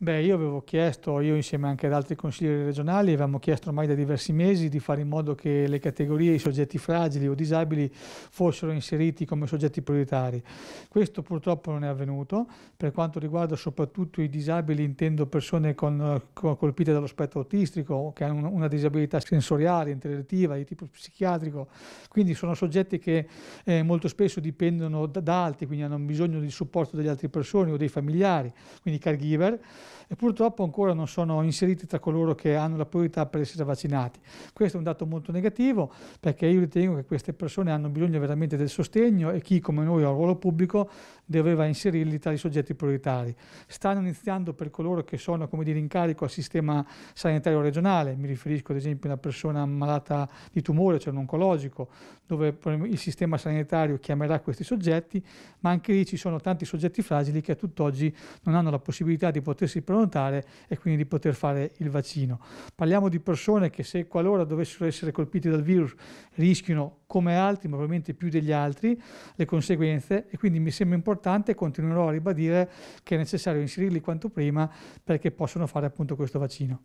Beh, io avevo chiesto, io insieme anche ad altri consiglieri regionali, avevamo chiesto ormai da diversi mesi di fare in modo che le categorie, i soggetti fragili o disabili fossero inseriti come soggetti prioritari. Questo purtroppo non è avvenuto, per quanto riguarda soprattutto i disabili intendo persone con, con, colpite dallo spettro autistico, che hanno una disabilità sensoriale, interattiva, di tipo psichiatrico, quindi sono soggetti che eh, molto spesso dipendono da, da altri, quindi hanno bisogno del supporto delle altre persone o dei familiari, quindi caregiver e purtroppo ancora non sono inseriti tra coloro che hanno la priorità per essere vaccinati. Questo è un dato molto negativo perché io ritengo che queste persone hanno bisogno veramente del sostegno e chi come noi ha un ruolo pubblico doveva inserirli tra i soggetti prioritari. Stanno iniziando per coloro che sono come dire, in carico al sistema sanitario regionale, mi riferisco ad esempio a una persona malata di tumore, cioè un oncologico, dove il sistema sanitario chiamerà questi soggetti, ma anche lì ci sono tanti soggetti fragili che a tutt'oggi non hanno la possibilità di potersi potersi prenotare e quindi di poter fare il vaccino. Parliamo di persone che se qualora dovessero essere colpite dal virus rischiano come altri, ma probabilmente più degli altri, le conseguenze e quindi mi sembra importante e continuerò a ribadire che è necessario inserirli quanto prima perché possano fare appunto questo vaccino.